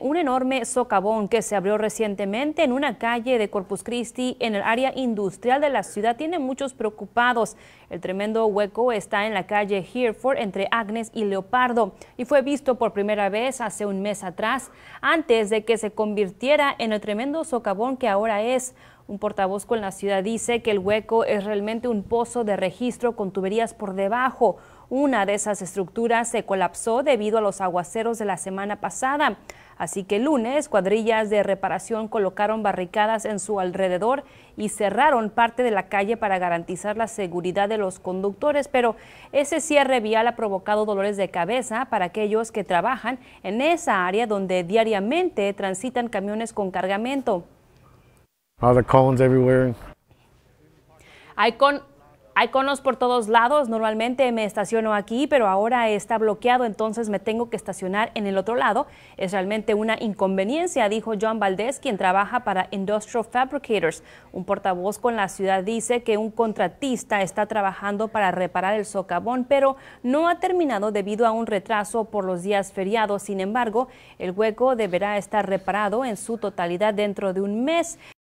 un enorme socavón que se abrió recientemente en una calle de Corpus Christi en el área industrial de la ciudad tiene muchos preocupados. El tremendo hueco está en la calle Hereford entre Agnes y Leopardo y fue visto por primera vez hace un mes atrás, antes de que se convirtiera en el tremendo socavón que ahora es. Un portavoz con la ciudad dice que el hueco es realmente un pozo de registro con tuberías por debajo. Una de esas estructuras se colapsó debido a los aguaceros de la semana pasada. Así que el lunes, cuadrillas de reparación colocaron barricadas en su alrededor y cerraron parte de la calle para garantizar la seguridad de los conductores. Pero ese cierre vial ha provocado dolores de cabeza para aquellos que trabajan en esa área donde diariamente transitan camiones con cargamento. Hay, conos por todos lados. Normalmente me estaciono aquí, pero ahora está bloqueado, entonces me tengo que estacionar en el otro lado. Es realmente una inconveniencia, dijo John Valdés, quien trabaja para Industrial Fabricators. Un portavoz con la ciudad dice que un contratista está trabajando para reparar el socavón, pero no ha terminado debido a un retraso por los días feriados. Sin embargo, el hueco deberá estar reparado en su totalidad dentro de un mes.